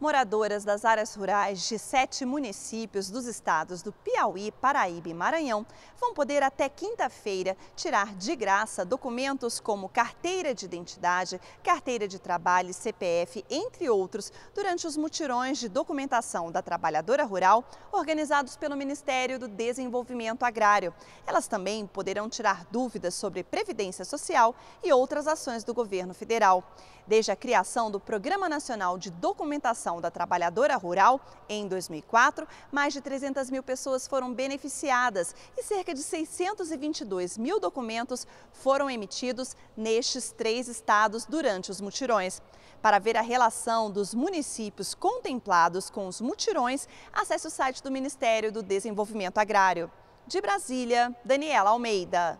Moradoras das áreas rurais de sete municípios dos estados do Piauí, Paraíba e Maranhão vão poder até quinta-feira tirar de graça documentos como carteira de identidade, carteira de trabalho, CPF, entre outros, durante os mutirões de documentação da trabalhadora rural organizados pelo Ministério do Desenvolvimento Agrário. Elas também poderão tirar dúvidas sobre previdência social e outras ações do governo federal. Desde a criação do Programa Nacional de Documentação Constituição da Trabalhadora Rural, em 2004, mais de 300 mil pessoas foram beneficiadas e cerca de 622 mil documentos foram emitidos nestes três estados durante os mutirões. Para ver a relação dos municípios contemplados com os mutirões, acesse o site do Ministério do Desenvolvimento Agrário. De Brasília, Daniela Almeida.